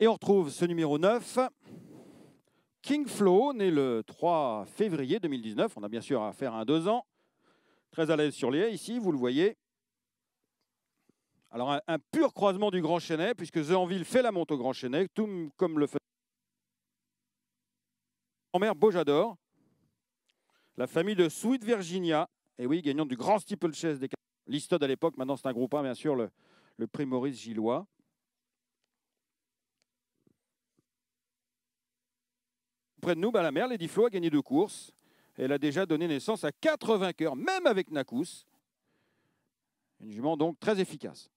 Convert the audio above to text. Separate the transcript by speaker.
Speaker 1: Et on retrouve ce numéro 9. King Flo, né le 3 février 2019. On a bien sûr à faire un deux ans. Très à l'aise sur les haies ici, vous le voyez. Alors un, pur croisement du Grand Chenet, puisque Enville fait la monte au Grand Chenet, tout comme le fait grand-mère Beaujador, la famille de Sweet Virginia, et oui, gagnant du Grand steeple chase des Listod à l'époque, maintenant c'est un groupe 1, bien sûr, le, le Prix Maurice Gillois. près de nous, ben, la mère, Lady Flo, a gagné deux courses. Elle a déjà donné naissance à quatre vainqueurs, même avec Nakus, Une jument donc très efficace.